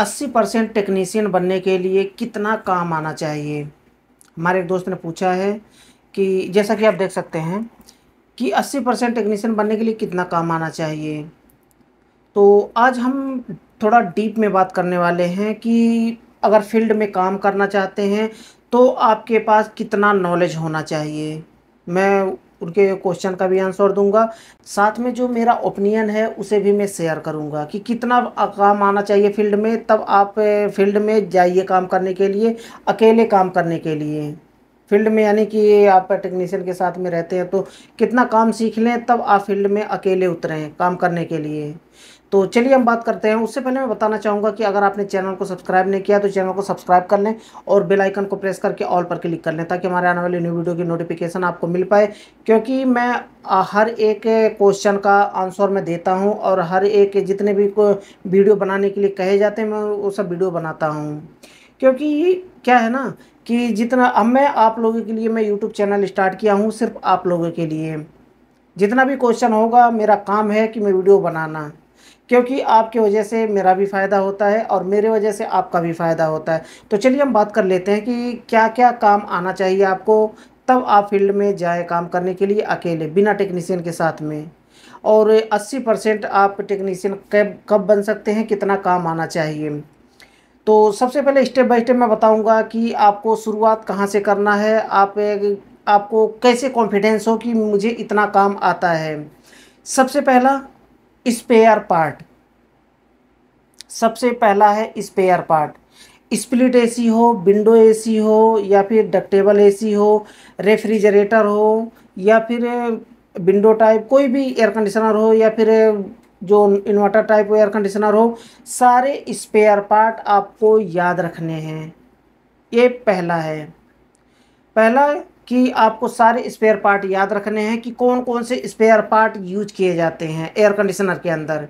अस्सी percent technician बनने के लिए कितना काम आना चाहिए हमारे एक दोस्त ने पूछा है कि जैसा कि आप देख सकते हैं कि अस्सी परसेंट टेक्नीसियन बनने के लिए कितना काम आना चाहिए तो आज हम थोड़ा डीप में बात करने वाले हैं कि अगर फील्ड में काम करना चाहते हैं तो आपके पास कितना नॉलेज होना चाहिए मैं उनके क्वेश्चन का भी आंसर दूंगा साथ में जो मेरा ओपिनियन है उसे भी मैं शेयर करूंगा कि कितना काम आना चाहिए फील्ड में तब आप फील्ड में जाइए काम करने के लिए अकेले काम करने के लिए फील्ड में यानी कि आप टेक्नीशियन के साथ में रहते हैं तो कितना काम सीख लें तब आप फील्ड में अकेले उतरें काम करने के लिए तो चलिए हम बात करते हैं उससे पहले मैं बताना चाहूँगा कि अगर आपने चैनल को सब्सक्राइब नहीं किया तो चैनल को सब्सक्राइब कर लें और बेल आइकन को प्रेस करके ऑल पर क्लिक कर लें ताकि हमारे आने वाली न्यू वीडियो की नोटिफिकेशन आपको मिल पाए क्योंकि मैं हर एक क्वेश्चन का आंसर मैं देता हूँ और हर एक जितने भी को वीडियो बनाने के लिए कहे जाते हैं मैं वो सब वीडियो बनाता हूँ क्योंकि क्या है ना कि जितना अब मैं आप लोगों के लिए मैं यूट्यूब चैनल स्टार्ट किया हूँ सिर्फ आप लोगों के लिए जितना भी क्वेश्चन होगा मेरा काम है कि मैं वीडियो बनाना क्योंकि आपकी वजह से मेरा भी फ़ायदा होता है और मेरे वजह से आपका भी फ़ायदा होता है तो चलिए हम बात कर लेते हैं कि क्या क्या काम आना चाहिए आपको तब आप फील्ड में जाए काम करने के लिए अकेले बिना टेक्नीशियन के साथ में और 80 परसेंट आप टेक्नीशियन कब कब बन सकते हैं कितना काम आना चाहिए तो सबसे पहले स्टेप बाय स्टेप मैं बताऊंगा कि आपको शुरुआत कहाँ से करना है आप आपको कैसे कॉन्फिडेंस हो कि मुझे इतना काम आता है सबसे पहला स्पेयर पार्ट सबसे पहला है स्पेयर पार्ट स्प्लिट एसी हो विंडो एसी हो या फिर डक्टेबल एसी हो रेफ्रिजरेटर हो या फिर विंडो टाइप कोई भी एयर कंडीशनर हो या फिर जो इन्वर्टर टाइप एयर कंडीशनर हो सारे स्पेयर पार्ट आपको याद रखने हैं ये पहला है पहला कि आपको सारे स्पेयर पार्ट याद रखने हैं कि कौन कौन से स्पेयर पार्ट यूज किए जाते हैं एयर कंडीशनर के अंदर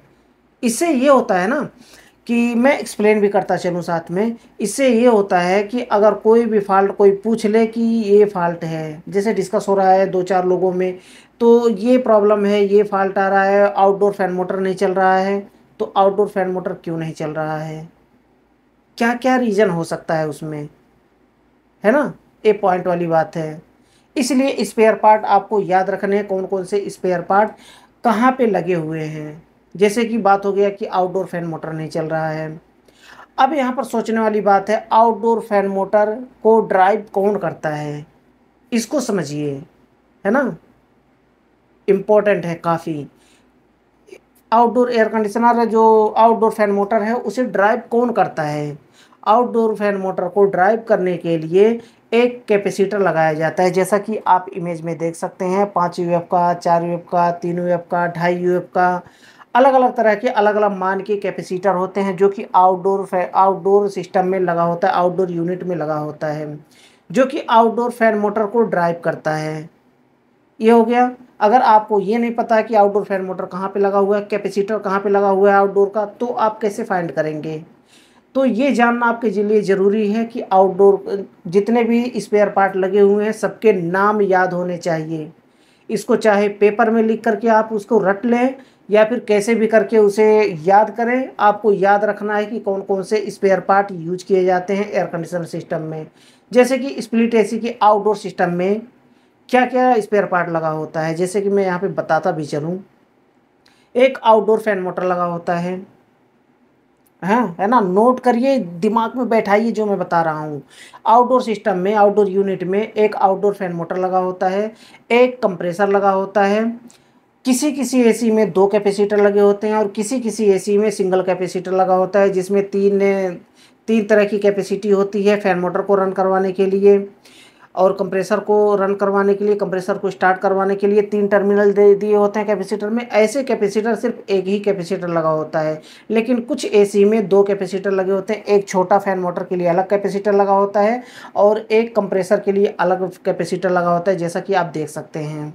इससे ये होता है ना कि मैं एक्सप्लेन भी करता चलूँ साथ में इससे ये होता है कि अगर कोई भी फॉल्ट कोई पूछ ले कि ये फॉल्ट है जैसे डिस्कस हो रहा है दो चार लोगों में तो ये प्रॉब्लम है ये फॉल्ट आ रहा है आउटडोर फैन मोटर नहीं चल रहा है तो आउटडोर फैन मोटर क्यों नहीं चल रहा है क्या क्या रीज़न हो सकता है उसमें है ना ये पॉइंट वाली बात है इसलिए स्पेयर पार्ट आपको याद रखने हैं कौन कौन से स्पेयर पार्ट कहाँ पे लगे हुए हैं जैसे कि बात हो गया कि आउटडोर फैन मोटर नहीं चल रहा है अब यहाँ पर सोचने वाली बात है आउटडोर फैन मोटर को ड्राइव कौन करता है इसको समझिए है ना इम्पोर्टेंट है काफ़ी आउटडोर एयर कंडीशनर जो आउटडोर फैन मोटर है उसे ड्राइव कौन करता है आउटडोर फैन मोटर को ड्राइव करने के लिए एक कैपेसिटर लगाया जाता है जैसा कि आप इमेज में देख सकते हैं पाँच यू का चार यू का तीन यू का ढाई यू का अलग अलग तरह के अलग अलग मान के कैपेसिटर होते हैं जो कि आउटडोर आउटडोर सिस्टम में लगा होता है आउटडोर यूनिट में लगा होता है जो कि आउटडोर फैन मोटर को ड्राइव करता है ये हो गया अगर आपको ये नहीं पता कि आउटडोर फैन मोटर कहाँ पे लगा हुआ है कैपेसिटर कहाँ पे लगा हुआ है आउटडोर का तो आप कैसे फाइंड करेंगे तो ये जानना आपके लिए ज़रूरी है कि आउटडोर जितने भी स्पेयर पार्ट लगे हुए हैं सबके नाम याद होने चाहिए इसको चाहे पेपर में लिख करके आप उसको रट लें या फिर कैसे भी करके उसे याद करें आपको याद रखना है कि कौन कौन से स्पेयर पार्ट यूज किए जाते हैं एयर कंडीशनर सिस्टम में जैसे कि स्प्लिट एसी के आउटडोर सिस्टम में क्या क्या स्पेयर पार्ट लगा होता है जैसे कि मैं यहाँ पे बताता भी चलूँ एक आउटडोर फैन मोटर लगा होता है हाँ है ना नोट करिए दिमाग में बैठाइए जो मैं बता रहा हूँ आउटडोर सिस्टम में आउटडोर यूनिट में एक आउटडोर फैन मोटर लगा होता है एक कंप्रेसर लगा होता है किसी किसी एसी में दो कैपेसिटर लगे होते हैं और किसी किसी एसी में सिंगल कैपेसिटर लगा होता है जिसमें तीन तीन तरह की कैपेसिटी होती है फैन मोटर को रन करवाने के लिए और कंप्रेसर को रन करवाने के लिए कंप्रेसर को स्टार्ट करवाने के लिए तीन टर्मिनल दे दिए होते हैं कैपेसिटर में ऐसे कैपेसिटर सिर्फ एक ही कैपेसिटर लगा होता है लेकिन कुछ एसी में दो कैपेसिटर लगे होते हैं एक छोटा फैन मोटर के लिए अलग कैपेसिटर लगा होता है और एक कंप्रेसर के लिए अलग कैपेसिटर लगा होता है जैसा कि आप देख सकते हैं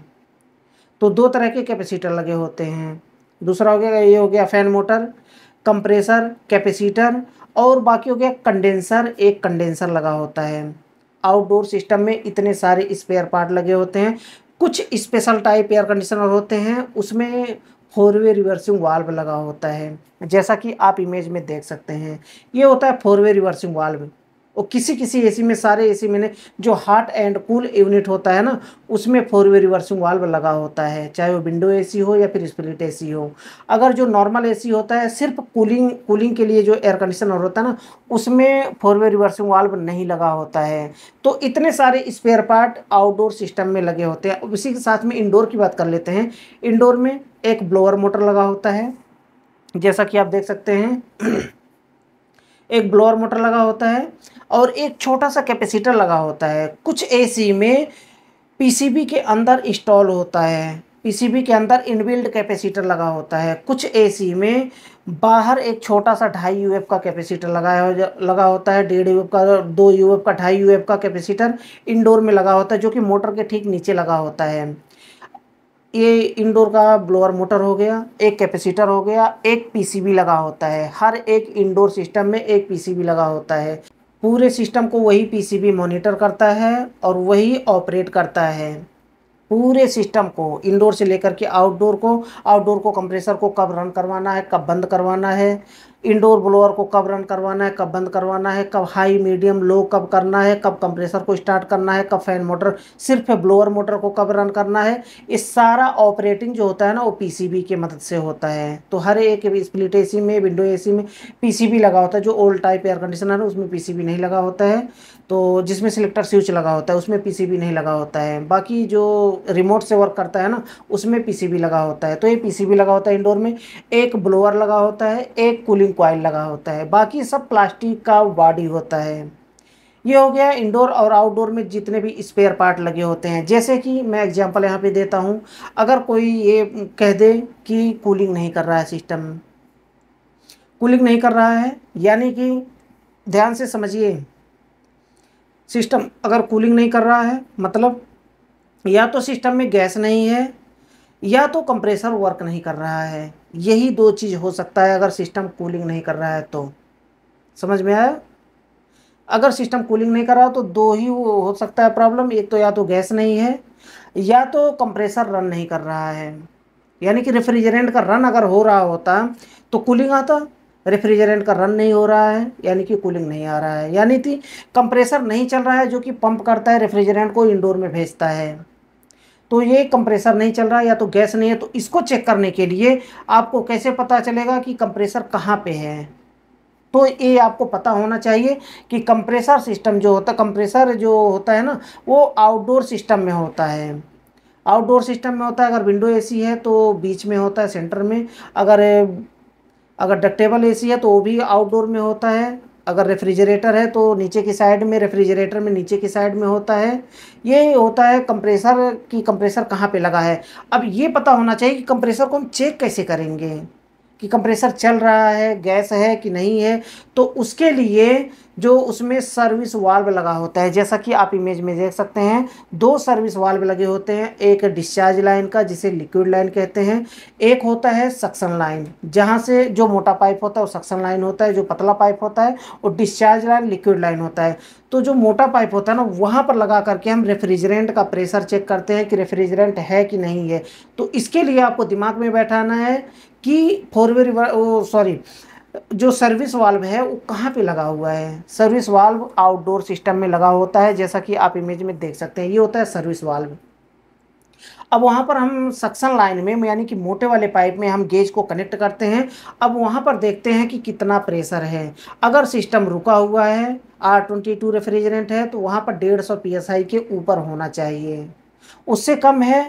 तो दो तरह के कैपेसिटर लगे होते हैं दूसरा हो गया ये हो गया फैन मोटर कंप्रेसर कैपेसिटर और बाकी हो गया कंडेंसर एक कंडेंसर लगा होता है आउटडोर सिस्टम में इतने सारे स्पेयर पार्ट लगे होते हैं कुछ स्पेशल टाइप एयर कंडीशनर होते हैं उसमें फोर वे रिवर्सिंग वाल्व लगा होता है जैसा कि आप इमेज में देख सकते हैं ये होता है फोर वे रिवर्सिंग वाल्व और किसी किसी एसी में सारे एसी में जो हॉट एंड कूल यूनिट होता है ना उसमें फोर वे रिवर्सिंग वाल्व लगा होता है चाहे वो विंडो एसी हो या फिर स्प्लिट एसी हो अगर जो नॉर्मल एसी होता है सिर्फ कूलिंग कूलिंग के लिए जो एयर कंडीशनर होता है ना उसमें फोर वे रिवर्सिंग वाल्व नहीं लगा होता है तो इतने सारे स्पेयर पार्ट आउटडोर सिस्टम में लगे होते हैं उसी के साथ में इंडोर की बात कर लेते हैं इंडोर में एक ब्लोअर मोटर लगा होता है जैसा कि आप देख सकते हैं एक ब्लोअर मोटर लगा होता है और एक छोटा सा कैपेसिटर लगा होता है कुछ एसी में पीसीबी के अंदर इंस्टॉल होता है पीसीबी के अंदर इनबिल्ड कैपेसिटर लगा होता है कुछ एसी में बाहर एक छोटा सा ढाई यू का कैपेसिटर लगाया हो लगा होता है डेढ़ यू का दो यू का ढाई यू का कैपेसिटर इंडोर में लगा होता है जो कि मोटर के ठीक नीचे लगा होता है ये इंडोर का ब्लोअर मोटर हो गया एक कैपेसिटर हो गया एक पीसीबी लगा होता है हर एक इंडोर सिस्टम में एक पीसीबी लगा होता है पूरे सिस्टम को वही पीसीबी मॉनिटर करता है और वही ऑपरेट करता है पूरे सिस्टम को इंडोर से लेकर के आउटडोर को आउटडोर को कंप्रेसर को कब रन करवाना है कब बंद करवाना है इंडोर ब्लोअर को कब रन करवाना है कब बंद करवाना है कब हाई मीडियम लो कब करना है कब कंप्रेसर को स्टार्ट करना है कब फैन मोटर सिर्फ ब्लोअर मोटर को कब रन करना है इस सारा ऑपरेटिंग जो होता है ना वो पीसीबी की मदद से होता है तो हर एक स्प्लिट एसी में विंडो एसी में पीसीबी लगा होता है जो ओल्ड टाइप एयर कंडीशनर है उसमें पी नहीं लगा होता है तो जिसमें सिलेक्टर स्विच लगा होता है उसमें पी नहीं लगा होता है बाकी जो रिमोट से वर्क करता है ना उसमें पी लगा होता है तो ये पी लगा होता है इंडोर में एक ब्लोअर लगा होता है एक कूलिंग कॉयल लगा होता है बाकी सब प्लास्टिक का बॉडी होता है ये हो गया इंडोर और आउटडोर में जितने भी स्पेयर पार्ट लगे होते हैं जैसे कि मैं एग्जांपल यहाँ पे देता हूँ अगर कोई ये कह दे कि कूलिंग नहीं कर रहा है सिस्टम कूलिंग नहीं कर रहा है यानी कि ध्यान से समझिए सिस्टम अगर कूलिंग नहीं कर रहा है मतलब या तो सिस्टम में गैस नहीं है या तो कंप्रेसर वर्क नहीं कर रहा है यही दो चीज़ हो सकता है अगर सिस्टम कूलिंग नहीं कर रहा है तो समझ में आया अगर सिस्टम कूलिंग नहीं कर रहा तो दो ही हो सकता है प्रॉब्लम एक तो या तो गैस नहीं है या तो कंप्रेसर रन नहीं कर रहा है यानी कि रेफ्रिजरेंट का रन अगर हो रहा होता तो कूलिंग आता रेफ्रिजरेंट का रन नहीं हो रहा है यानी कि कूलिंग नहीं आ रहा है यानी कि कंप्रेसर नहीं चल रहा है जो कि पंप करता है रेफ्रिजरेंट को इंडोर में भेजता है तो ये कंप्रेसर नहीं चल रहा या तो गैस नहीं है तो इसको चेक करने के लिए आपको कैसे पता चलेगा कि कंप्रेसर कहाँ पे है तो ये आपको पता होना चाहिए कि कंप्रेसर सिस्टम जो होता है कंप्रेसर जो होता है ना वो आउटडोर सिस्टम में होता है आउटडोर सिस्टम में होता है अगर विंडो एसी है तो बीच में होता है सेंटर में अगर अगर डक्टेबल एसी है तो वो भी आउटडोर में होता है अगर रेफ्रिजरेटर है तो नीचे की साइड में रेफ्रिजरेटर में नीचे की साइड में होता है ये होता है कंप्रेसर की कंप्रेसर कहाँ पे लगा है अब ये पता होना चाहिए कि कंप्रेसर को हम चेक कैसे करेंगे कि कंप्रेसर चल रहा है गैस है कि नहीं है तो उसके लिए जो उसमें सर्विस वाल्व लगा होता है जैसा कि आप इमेज में देख सकते हैं दो सर्विस वाल्व लगे होते हैं एक डिस्चार्ज लाइन का जिसे लिक्विड लाइन कहते हैं एक होता है सक्शन लाइन जहाँ से जो मोटा पाइप होता है वो सक्शन लाइन होता है जो पतला पाइप होता है और डिस्चार्ज लाइन लिक्विड लाइन होता है तो जो मोटा पाइप होता है ना वहाँ पर लगा करके हम रेफ्रिजरेंट का प्रेशर चेक करते हैं कि रेफ्रिजरेंट है कि नहीं है तो इसके लिए आपको दिमाग में बैठाना है कि फोर वे सॉरी जो सर्विस वाल्व है वो कहाँ पे लगा हुआ है सर्विस वाल्व आउटडोर सिस्टम में लगा होता है जैसा कि आप इमेज में देख सकते हैं ये होता है सर्विस वाल्व अब वहाँ पर हम सक्शन लाइन में यानी कि मोटे वाले पाइप में हम गेज को कनेक्ट करते हैं अब वहाँ पर देखते हैं कि कितना प्रेशर है अगर सिस्टम रुका हुआ है आर ट्वेंटी टू रेफ्रिजरेंट है तो वहाँ पर डेढ़ सौ पी के ऊपर होना चाहिए उससे कम है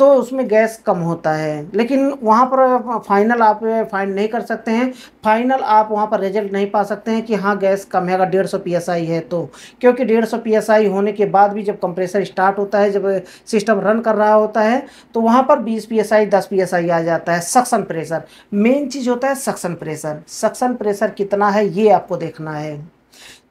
तो उसमें गैस कम होता है लेकिन वहाँ पर फाइनल आप फाइंड नहीं कर सकते हैं फाइनल आप वहाँ पर रिजल्ट नहीं पा सकते हैं कि हाँ गैस कम है अगर डेढ़ सौ पी एस आई है तो क्योंकि डेढ़ सौ पी एस आई होने के बाद भी जब कंप्रेसर स्टार्ट होता है जब सिस्टम रन कर रहा होता है तो वहाँ पर बीस पी एस आई दस पी एस आई आ जाता है सक्सन प्रेशर मेन चीज़ होता है सक्सन प्रेशर सक्सन प्रेशर कितना है ये आपको देखना है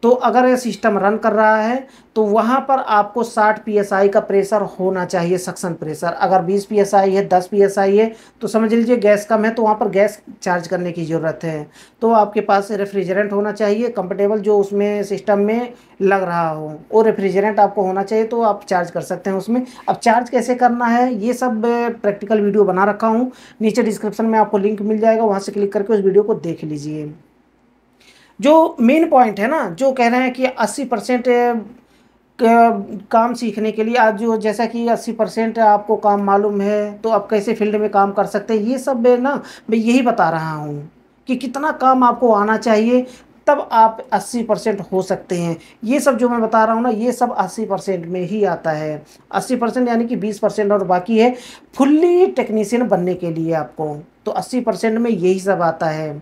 तो अगर ये सिस्टम रन कर रहा है तो वहाँ पर आपको 60 पीएसआई का प्रेशर होना चाहिए सक्शन प्रेशर अगर 20 पीएसआई है 10 पीएसआई है तो समझ लीजिए गैस कम है तो वहाँ पर गैस चार्ज करने की ज़रूरत है तो आपके पास रेफ्रिजरेंट होना चाहिए कंफर्टेबल जो उसमें सिस्टम में लग रहा हो और रेफ्रिजरेंट आपको होना चाहिए तो आप चार्ज कर सकते हैं उसमें अब चार्ज कैसे करना है ये सब प्रैक्टिकल वीडियो बना रखा हूँ नीचे डिस्क्रिप्शन में आपको लिंक मिल जाएगा वहाँ से क्लिक करके उस वीडियो को देख लीजिए जो मेन पॉइंट है ना जो कह रहे हैं कि 80 परसेंट काम सीखने के लिए आज जो जैसा कि 80 परसेंट आपको काम मालूम है तो आप कैसे फील्ड में काम कर सकते हैं ये सब ना मैं यही बता रहा हूँ कि कितना काम आपको आना चाहिए तब आप 80 परसेंट हो सकते हैं ये सब जो मैं बता रहा हूँ ना ये सब 80 परसेंट में ही आता है 80 परसेंट यानी कि 20 परसेंट और बाकी है फुल्ली टेक्नीशियन बनने के लिए आपको तो 80 परसेंट में यही सब आता है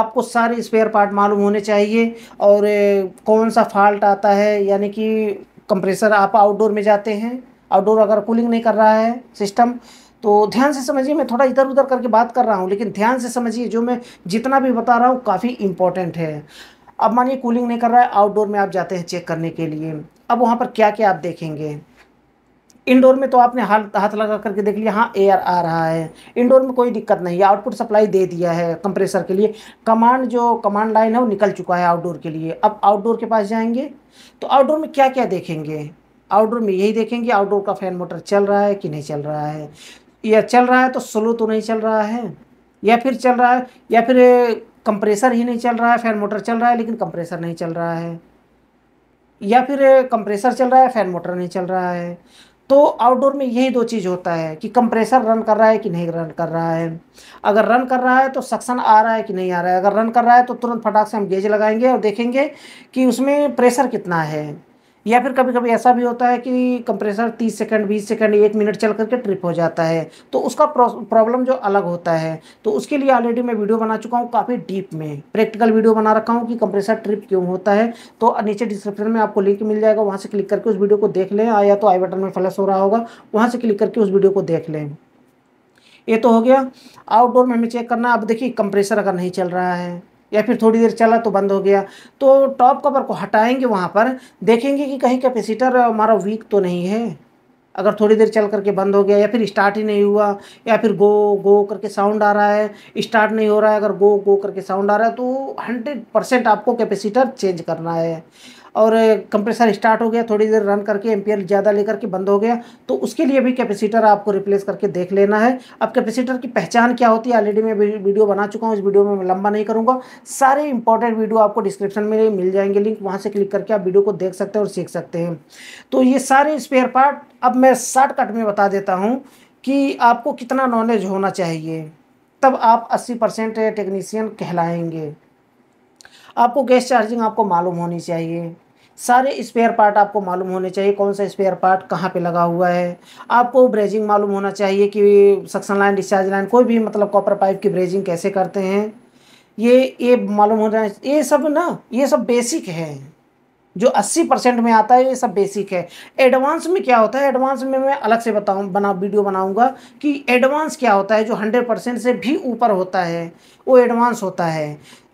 आपको सारे स्पेयर पार्ट मालूम होने चाहिए और कौन सा फॉल्ट आता है यानी कि कंप्रेसर आप आउटडोर में जाते हैं आउटडोर अगर कूलिंग नहीं कर रहा है सिस्टम तो ध्यान से समझिए मैं थोड़ा इधर उधर करके बात कर रहा हूँ लेकिन ध्यान से समझिए जो मैं जितना भी बता रहा हूँ काफ़ी इंपॉर्टेंट है अब मानिए कूलिंग नहीं कर रहा है आउटडोर में आप जाते हैं चेक करने के लिए अब वहाँ पर क्या क्या आप देखेंगे इंडोर में तो आपने हाथ हाथ लगा करके देख लिया हाँ एयर आ रहा है इंडोर में कोई दिक्कत नहीं है आउटपुट सप्लाई दे दिया है कंप्रेसर के लिए कमांड जो कमांड लाइन है वो निकल चुका है आउटडोर के लिए अब आउटडोर के पास जाएंगे तो आउटडोर में क्या क्या देखेंगे आउटडोर में यही देखेंगे आउटडोर का फैन मोटर चल रहा है कि नहीं चल रहा है या चल रहा है तो स्लो तो नहीं चल रहा है या फिर चल रहा है या फिर कंप्रेसर ही नहीं चल रहा है फ़ैन मोटर चल रहा है लेकिन कंप्रेसर नहीं चल रहा है या फिर कंप्रेसर चल रहा है फ़ैन मोटर नहीं चल रहा है तो आउटडोर में यही दो चीज़ होता है कि कंप्रेसर रन कर रहा है कि नहीं रन कर रहा है अगर रन कर रहा है तो सक्सन आ रहा है कि नहीं आ रहा है अगर रन कर रहा है तो तुरंत फटाक से हम गेज लगाएंगे और देखेंगे कि उसमें प्रेशर कितना है या फिर कभी कभी ऐसा भी होता है कि कंप्रेसर 30 सेकंड 20 सेकंड एक मिनट चल करके ट्रिप हो जाता है तो उसका प्रॉब्लम जो अलग होता है तो उसके लिए ऑलरेडी मैं वीडियो बना चुका हूँ काफ़ी डीप में प्रैक्टिकल वीडियो बना रखा हूँ कि कंप्रेसर ट्रिप क्यों होता है तो नीचे डिस्क्रिप्शन में आपको लिंक मिल जाएगा वहाँ से क्लिक करके उस वीडियो को देख लें या तो आई बटन में फ्लैश हो रहा होगा वहाँ से क्लिक करके उस वीडियो को देख लें ये तो हो गया आउटडोर में हमें चेक करना अब देखिए कंप्रेसर अगर नहीं चल रहा है या फिर थोड़ी देर चला तो बंद हो गया तो टॉप कवर को हटाएंगे वहाँ पर देखेंगे कि कहीं कैपेसिटर हमारा वीक तो नहीं है अगर थोड़ी देर चल करके बंद हो गया या फिर स्टार्ट ही नहीं हुआ या फिर गो गो करके साउंड आ रहा है स्टार्ट नहीं हो रहा है अगर गो गो करके साउंड आ रहा है तो हंड्रेड परसेंट आपको कैपेसिटर चेंज करना है और कंप्रेसर स्टार्ट हो गया थोड़ी देर रन करके एम्पियर ज़्यादा लेकर के बंद हो गया तो उसके लिए भी कैपेसिटर आपको रिप्लेस करके देख लेना है अब कैपेसिटर की पहचान क्या होती है ऑलरेडी मैं वीडियो बना चुका हूँ इस वीडियो में मैं लंबा नहीं करूँगा सारे इंपॉर्टेंट वीडियो आपको डिस्क्रिप्शन में मिल जाएंगे लिंक वहाँ से क्लिक करके आप वीडियो को देख सकते हैं और सीख सकते हैं तो ये सारे स्पेयर पार्ट अब मैं शॉर्टकट में बता देता हूँ कि आपको कितना नॉलेज होना चाहिए तब आप अस्सी परसेंट टेक्नीसियन कहलाएंगे आपको गैस चार्जिंग आपको मालूम होनी चाहिए सारे स्पेयर पार्ट आपको मालूम होने चाहिए कौन सा स्पेयर पार्ट कहाँ पे लगा हुआ है आपको ब्रेजिंग मालूम होना चाहिए कि सक्शन लाइन डिस्चार्ज लाइन कोई भी मतलब कॉपर पाइप की ब्रेजिंग कैसे करते हैं ये ये मालूम होना ये सब ना ये सब बेसिक है जो 80 परसेंट में आता है ये सब बेसिक है एडवांस में क्या होता है एडवांस में मैं अलग से बताऊँ बना वीडियो बनाऊँगा कि एडवांस क्या होता है जो हंड्रेड परसेंट से भी ऊपर होता है वो एडवांस होता है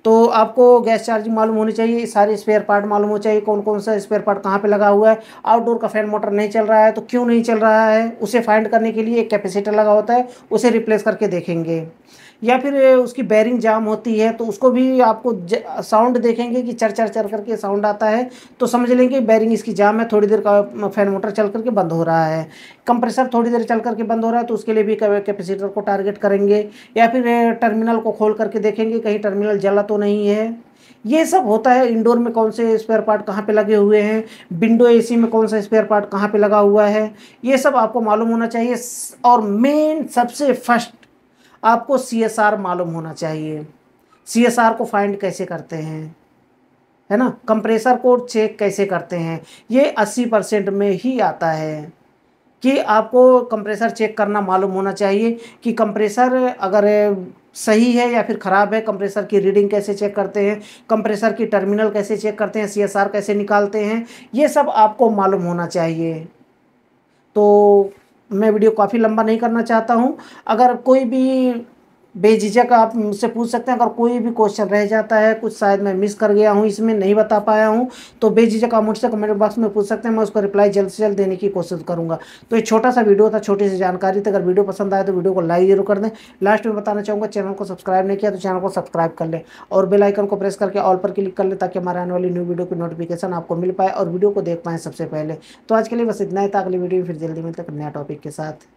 तो आपको गैस चार्जिंग मालूम होनी चाहिए सारे स्पेयर पार्ट मालूम होना चाहिए कौन कौन सा स्पेयर पार्ट कहाँ पे लगा हुआ है आउटडोर का फैन मोटर नहीं चल रहा है तो क्यों नहीं चल रहा है उसे फाइंड करने के लिए एक कैपेसिटर लगा होता है उसे रिप्लेस करके देखेंगे या फिर उसकी बैरिंग जाम होती है तो उसको भी आपको साउंड देखेंगे कि चर चर चर करके साउंड आता है तो समझ लेंगे बैरिंग इसकी जाम है थोड़ी देर का फैन मोटर चल करके बंद हो रहा है कंप्रेसर थोड़ी देर चल करके बंद हो रहा है तो उसके लिए भी कैपेसिटर को टारगेट करेंगे या फिर टर्मिनल को खोल करके देखेंगे कहीं टर्मिनल जला तो नहीं है ये सब होता है इंडोर में कौन से स्पेयर पार्ट कहाँ पे लगे हुए हैं विंडो एसी में कौन सा स्पेयर पार्ट कहाँ पे लगा हुआ है ये सब आपको मालूम होना चाहिए और मेन सबसे फर्स्ट आपको सी मालूम होना चाहिए सी को फाइंड कैसे करते हैं है ना कंप्रेसर को चेक कैसे करते हैं ये 80 परसेंट में ही आता है कि आपको कंप्रेसर चेक करना मालूम होना चाहिए कि कंप्रेसर अगर सही है या फिर ख़राब है कंप्रेसर की रीडिंग कैसे चेक करते हैं कंप्रेसर की टर्मिनल कैसे चेक करते हैं सीएसआर कैसे निकालते हैं ये सब आपको मालूम होना चाहिए तो मैं वीडियो काफ़ी लंबा नहीं करना चाहता हूँ अगर कोई भी बेझिझक आप मुझसे पूछ सकते हैं अगर कोई भी क्वेश्चन रह जाता है कुछ शायद मैं मिस कर गया हूँ इसमें नहीं बता पाया हूँ तो बेझिझक आप मुझसे कमेंट बॉक्स में पूछ सकते हैं मैं उसको रिप्लाई जल्द से जल्द देने की कोशिश करूँगा तो ये छोटा सा वीडियो था छोटी सी जानकारी थी अगर वीडियो पसंद आए तो वीडियो को लाइक जरूर कर दें लास्ट में बताना चाहूँगा चैनल को सब्सक्राइब नहीं किया तो चैनल को सब्सक्राइब कर लें और बेलाइकन को प्रेस करके ऑल पर क्लिक कर लें ताकि हमारे आने वाली न्यू वीडियो की नोटिफिकेशन आपको मिल पाए और वीडियो को देख पाएँ सबसे पहले तो आज के लिए बस इतना ही था अगली वीडियो फिर जल्दी मिलते नया टॉपिक के साथ